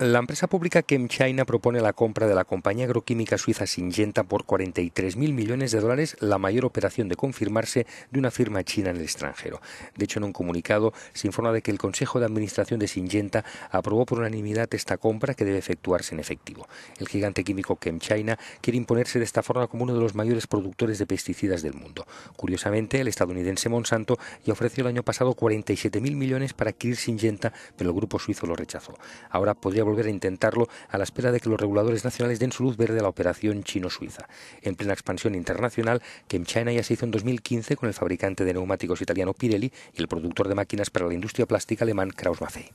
La empresa pública ChemChina propone la compra de la compañía agroquímica suiza Syngenta por 43.000 millones de dólares, la mayor operación de confirmarse de una firma china en el extranjero. De hecho, en un comunicado se informa de que el Consejo de Administración de Syngenta aprobó por unanimidad esta compra que debe efectuarse en efectivo. El gigante químico ChemChina quiere imponerse de esta forma como uno de los mayores productores de pesticidas del mundo. Curiosamente, el estadounidense Monsanto ya ofreció el año pasado 47.000 millones para adquirir Syngenta, pero el grupo suizo lo rechazó. Ahora podría volver a intentarlo a la espera de que los reguladores nacionales den su luz verde a la operación chino-suiza. En plena expansión internacional, que en China ya se hizo en 2015 con el fabricante de neumáticos italiano Pirelli y el productor de máquinas para la industria plástica alemán Krauss-Maffei.